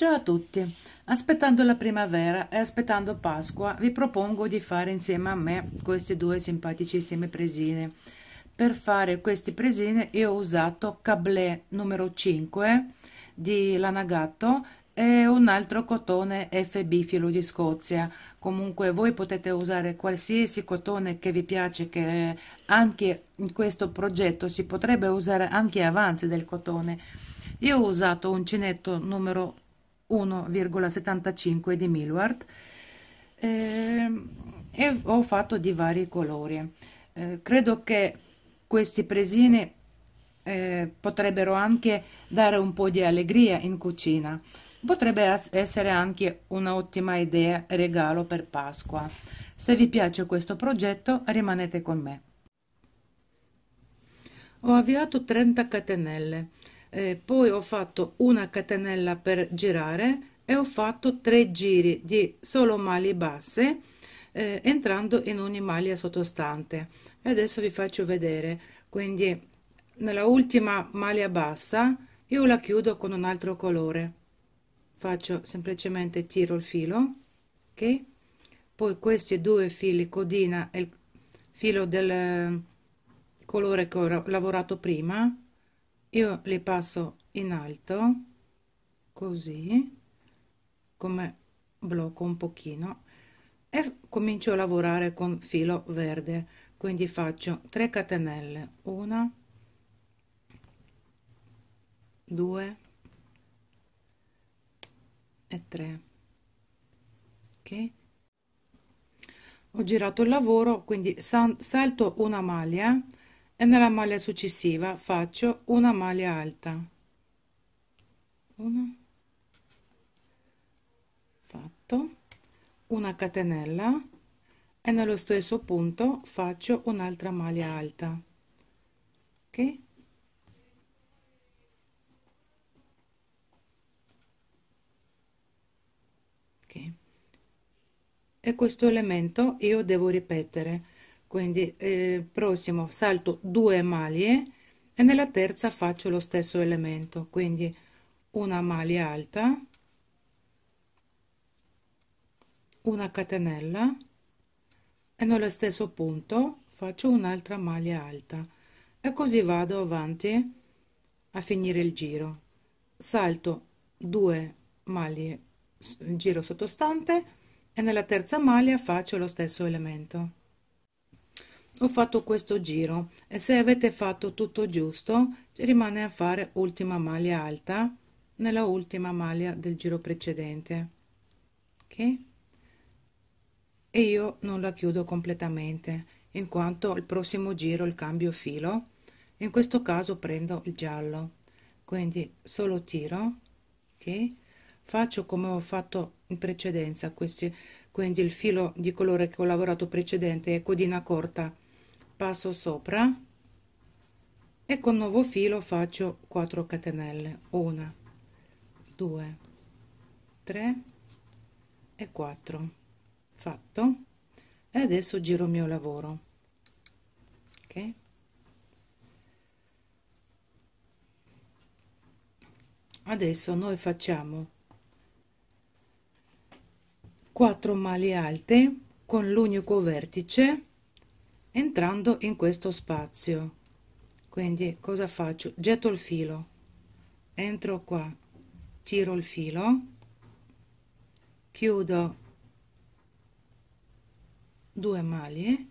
Ciao a tutti! Aspettando la primavera e aspettando Pasqua vi propongo di fare insieme a me queste due simpaticissime presine. Per fare queste presine io ho usato cablé numero 5 di Lanagatto e un altro cotone FB filo di Scozia. Comunque voi potete usare qualsiasi cotone che vi piace che anche in questo progetto si potrebbe usare anche avanzi del cotone. Io ho usato uncinetto numero 5 1,75 di Milward eh, e ho fatto di vari colori eh, credo che questi presini eh, potrebbero anche dare un po' di allegria in cucina potrebbe essere anche un'ottima idea regalo per Pasqua se vi piace questo progetto rimanete con me ho avviato 30 catenelle eh, poi ho fatto una catenella per girare e ho fatto tre giri di solo maglie basse eh, entrando in ogni maglia sottostante e adesso vi faccio vedere quindi nella ultima maglia bassa io la chiudo con un altro colore faccio semplicemente tiro il filo ok poi questi due fili codina e il filo del eh, colore che ho lavorato prima io li passo in alto così come blocco un pochino e comincio a lavorare con filo verde quindi faccio 3 catenelle 1 2 e 3 ok ho girato il lavoro quindi salto una maglia e nella maglia successiva faccio una maglia alta una, fatto una catenella e nello stesso punto faccio un'altra maglia alta ok ok e questo elemento io devo ripetere quindi eh, prossimo salto 2 maglie e nella terza faccio lo stesso elemento quindi una maglia alta una catenella e nello stesso punto faccio un'altra maglia alta e così vado avanti a finire il giro salto 2 maglie giro sottostante e nella terza maglia faccio lo stesso elemento ho fatto questo giro e se avete fatto tutto giusto ci rimane a fare ultima maglia alta nella ultima maglia del giro precedente ok e io non la chiudo completamente in quanto il prossimo giro il cambio filo in questo caso prendo il giallo quindi solo tiro ok faccio come ho fatto in precedenza questi quindi il filo di colore che ho lavorato precedente è codina corta passo sopra e con nuovo filo faccio 4 catenelle 1 2 3 e 4 fatto e adesso giro il mio lavoro ok adesso noi facciamo 4 maglie alte con l'unico vertice entrando in questo spazio quindi cosa faccio getto il filo entro qua tiro il filo chiudo due maglie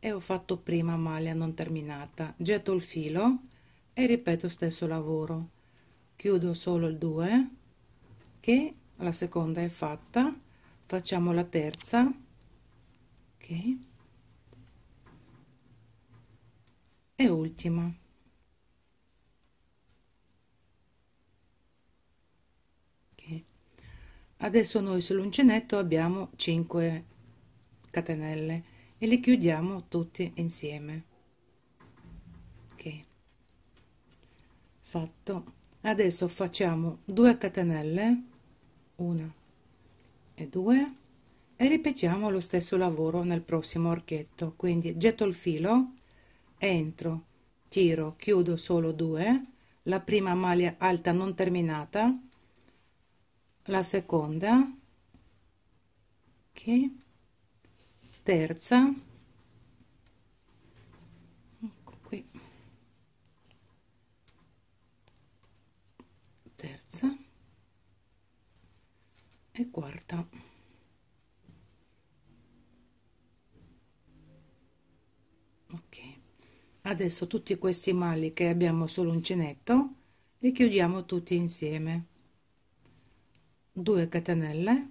e ho fatto prima maglia non terminata getto il filo e ripeto stesso lavoro chiudo solo il 2 che la seconda è fatta facciamo la terza ok e ultima. Okay. Adesso noi sull'uncinetto abbiamo 5 catenelle e le chiudiamo tutte insieme. Ok. Fatto. Adesso facciamo 2 catenelle, 1 e 2 e ripetiamo lo stesso lavoro nel prossimo archetto quindi getto il filo entro, tiro, chiudo solo due, la prima maglia alta non terminata, la seconda, ok, terza, ecco qui, terza e quarta. adesso tutti questi mali che abbiamo sull'uncinetto li chiudiamo tutti insieme 2 catenelle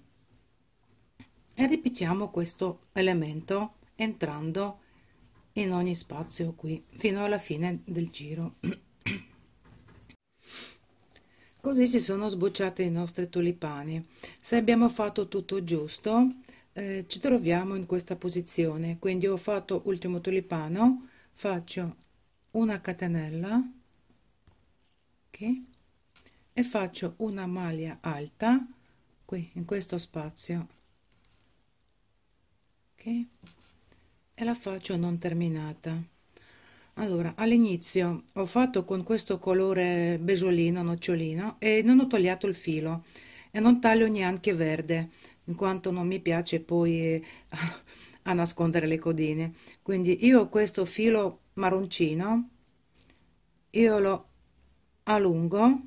e ripetiamo questo elemento entrando in ogni spazio qui fino alla fine del giro così si sono sbocciate i nostri tulipani se abbiamo fatto tutto giusto eh, ci troviamo in questa posizione quindi ho fatto ultimo tulipano faccio una catenella ok e faccio una maglia alta qui in questo spazio ok e la faccio non terminata allora all'inizio ho fatto con questo colore beggiolino nocciolino e non ho tagliato il filo e non taglio neanche verde in quanto non mi piace poi eh, a nascondere le codine quindi io questo filo marroncino io lo allungo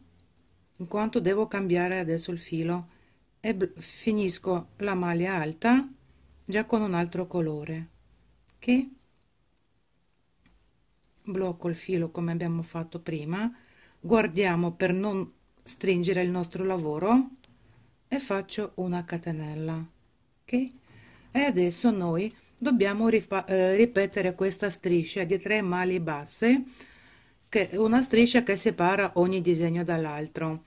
in quanto devo cambiare adesso il filo e finisco la maglia alta già con un altro colore ok blocco il filo come abbiamo fatto prima guardiamo per non stringere il nostro lavoro e faccio una catenella ok e adesso noi dobbiamo eh, ripetere questa striscia di tre mali basse che è una striscia che separa ogni disegno dall'altro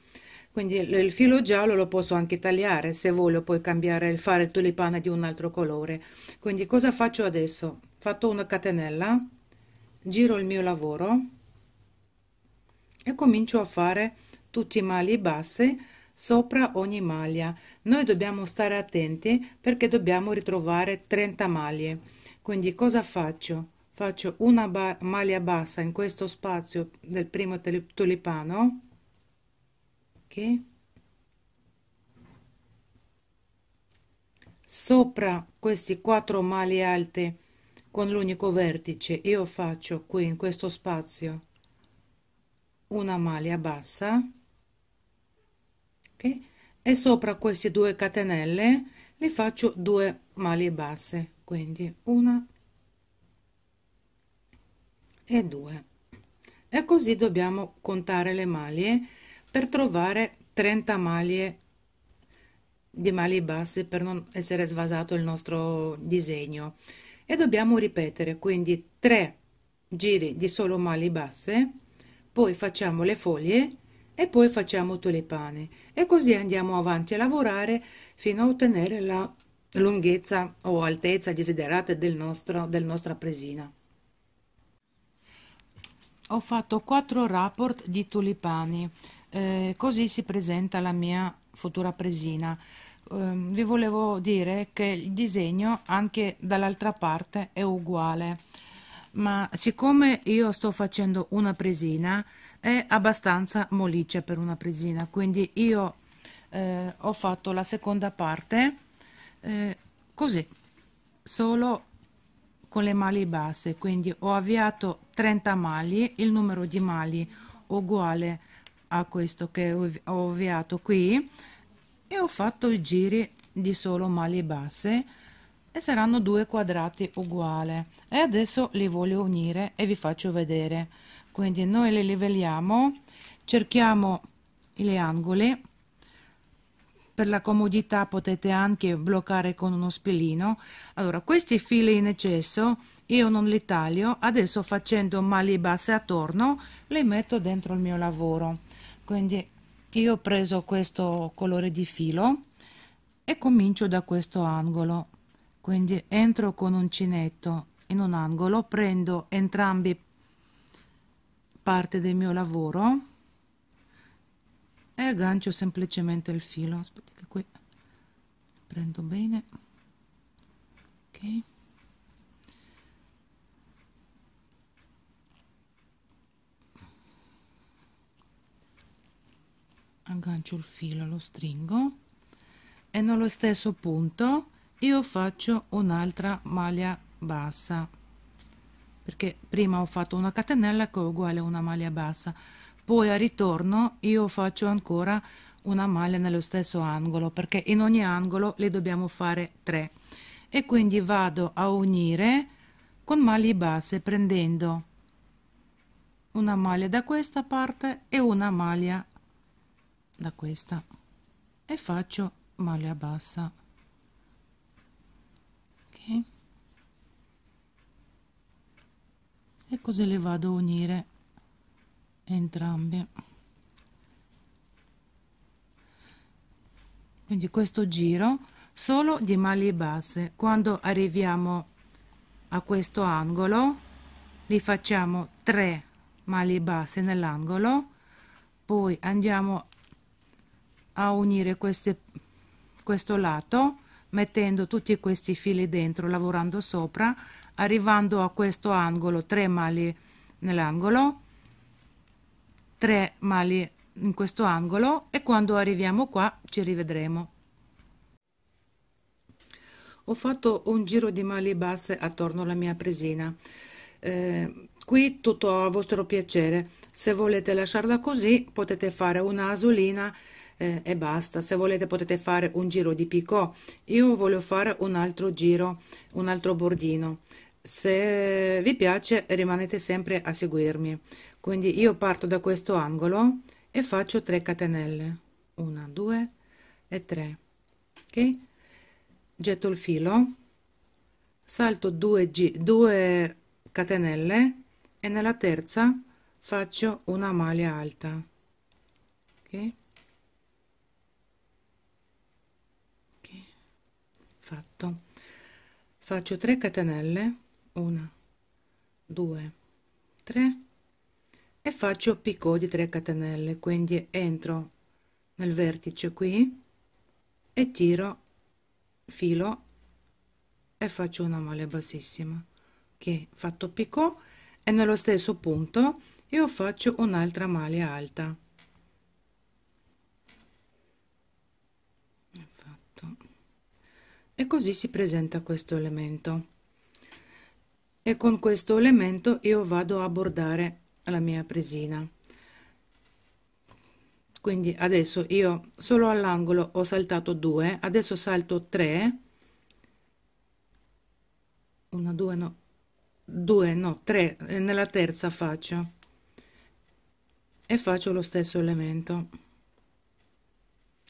quindi il filo giallo lo posso anche tagliare se voglio poi cambiare fare il tulipano di un altro colore quindi cosa faccio adesso fatto una catenella giro il mio lavoro e comincio a fare tutti i mali bassi sopra ogni maglia noi dobbiamo stare attenti perché dobbiamo ritrovare 30 maglie quindi cosa faccio faccio una ba maglia bassa in questo spazio del primo tulipano ok sopra questi quattro maglie alte con l'unico vertice io faccio qui in questo spazio una maglia bassa ok e sopra queste due catenelle le faccio due maglie basse quindi una e due e così dobbiamo contare le maglie per trovare 30 maglie di maglie basse per non essere svasato il nostro disegno e dobbiamo ripetere quindi 3 giri di solo maglie basse poi facciamo le foglie e poi facciamo tulipani e così andiamo avanti a lavorare fino a ottenere la lunghezza o altezza desiderata del nostro, del nostra presina ho fatto 4 rapport di tulipani eh, così si presenta la mia futura presina eh, vi volevo dire che il disegno anche dall'altra parte è uguale ma siccome io sto facendo una presina è abbastanza molliccia per una presina quindi io eh, ho fatto la seconda parte eh, così solo con le maglie basse quindi ho avviato 30 maglie il numero di mali uguale a questo che ho avviato qui e ho fatto i giri di solo maglie basse e saranno due quadrati uguali e adesso li voglio unire e vi faccio vedere quindi noi le livelliamo cerchiamo le angoli per la comodità potete anche bloccare con uno spillino allora questi fili in eccesso io non li taglio adesso facendo maglie basse attorno le metto dentro il mio lavoro quindi io ho preso questo colore di filo e comincio da questo angolo quindi entro con uncinetto in un angolo prendo entrambi parte del mio lavoro e aggancio semplicemente il filo aspetta che qui prendo bene ok aggancio il filo lo stringo e nello stesso punto io faccio un'altra maglia bassa perché prima ho fatto una catenella che è uguale a una maglia bassa poi a ritorno io faccio ancora una maglia nello stesso angolo perché in ogni angolo le dobbiamo fare 3 e quindi vado a unire con maglie basse prendendo una maglia da questa parte e una maglia da questa e faccio maglia bassa così le vado a unire entrambe quindi questo giro solo di maglie basse quando arriviamo a questo angolo li facciamo 3 maglie basse nell'angolo poi andiamo a unire queste questo lato mettendo tutti questi fili dentro lavorando sopra arrivando a questo angolo 3 mali nell'angolo 3 mali in questo angolo e quando arriviamo qua ci rivedremo ho fatto un giro di mali basse attorno alla mia presina eh, qui tutto a vostro piacere se volete lasciarla così potete fare una asolina eh, e basta se volete potete fare un giro di picco io voglio fare un altro giro un altro bordino se vi piace rimanete sempre a seguirmi quindi io parto da questo angolo e faccio 3 catenelle 1 2 e 3 ok getto il filo salto 2 g 2 catenelle e nella terza faccio una maglia alta ok, fatto faccio 3 catenelle una due tre e faccio picco di 3 catenelle quindi entro nel vertice qui e tiro filo e faccio una mole bassissima che ok, fatto picco e nello stesso punto io faccio un'altra maglia alta e così si presenta questo elemento e con questo elemento io vado a bordare la mia presina quindi adesso io solo all'angolo ho saltato 2 adesso salto 3 1 2 no 2 no 3 eh, nella terza faccio e faccio lo stesso elemento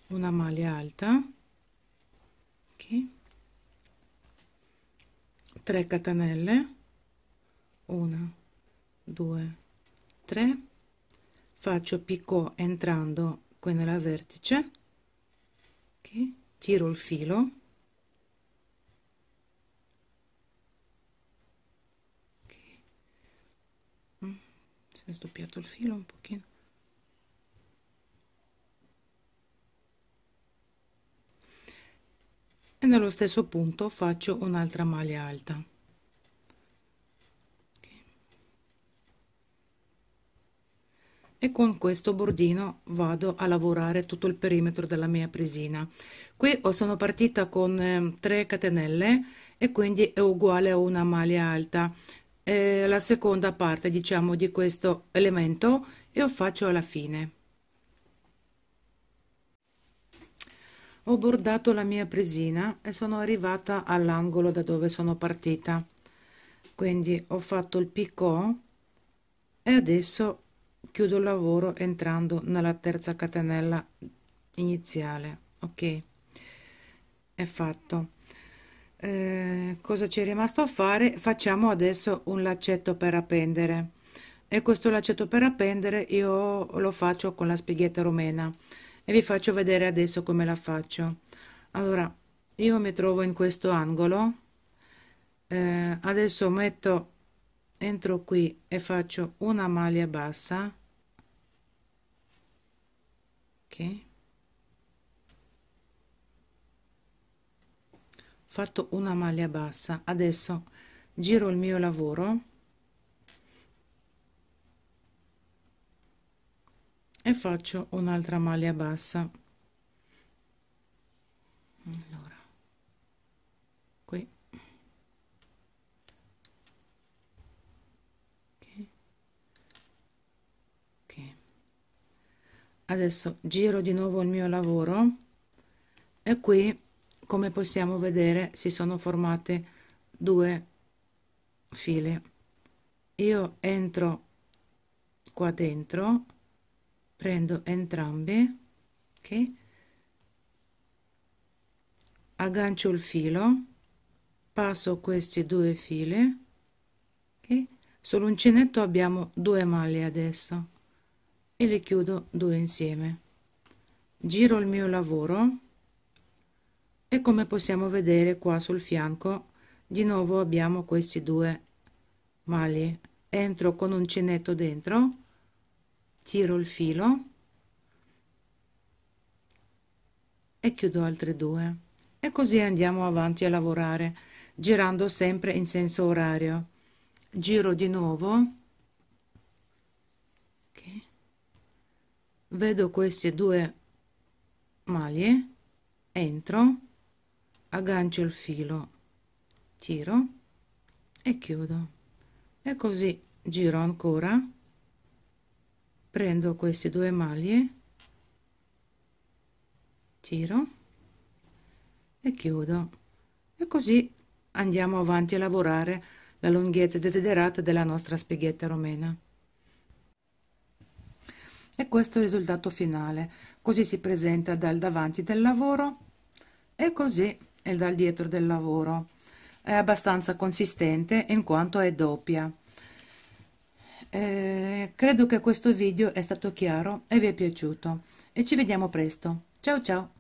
una maglia alta okay. 3 catenelle 1 2 3 faccio picco entrando qui nella vertice okay. tiro il filo okay. mm, si è sdoppiato il filo un pochino e nello stesso punto faccio un'altra maglia alta e con questo bordino vado a lavorare tutto il perimetro della mia presina qui sono partita con 3 ehm, catenelle e quindi è uguale a una maglia alta eh, la seconda parte diciamo di questo elemento e lo faccio alla fine ho bordato la mia presina e sono arrivata all'angolo da dove sono partita quindi ho fatto il piccò e adesso chiudo il lavoro entrando nella terza catenella iniziale ok è fatto eh, cosa ci è rimasto a fare facciamo adesso un laccetto per appendere e questo laccetto per appendere io lo faccio con la spighetta romena e vi faccio vedere adesso come la faccio allora io mi trovo in questo angolo eh, adesso metto entro qui e faccio una maglia bassa ok fatto una maglia bassa adesso giro il mio lavoro e faccio un'altra maglia bassa adesso giro di nuovo il mio lavoro e qui come possiamo vedere si sono formate due file io entro qua dentro prendo entrambi ok aggancio il filo passo questi due file ok sull'uncinetto abbiamo due maglie adesso e le chiudo due insieme giro il mio lavoro e come possiamo vedere qua sul fianco di nuovo abbiamo questi due maglie entro con uncinetto dentro tiro il filo e chiudo altre due e così andiamo avanti a lavorare girando sempre in senso orario giro di nuovo vedo queste due maglie entro aggancio il filo tiro e chiudo e così giro ancora prendo queste due maglie tiro e chiudo e così andiamo avanti a lavorare la lunghezza desiderata della nostra spighetta romena e questo è il risultato finale così si presenta dal davanti del lavoro e così è dal dietro del lavoro è abbastanza consistente in quanto è doppia eh, credo che questo video è stato chiaro e vi è piaciuto e ci vediamo presto ciao ciao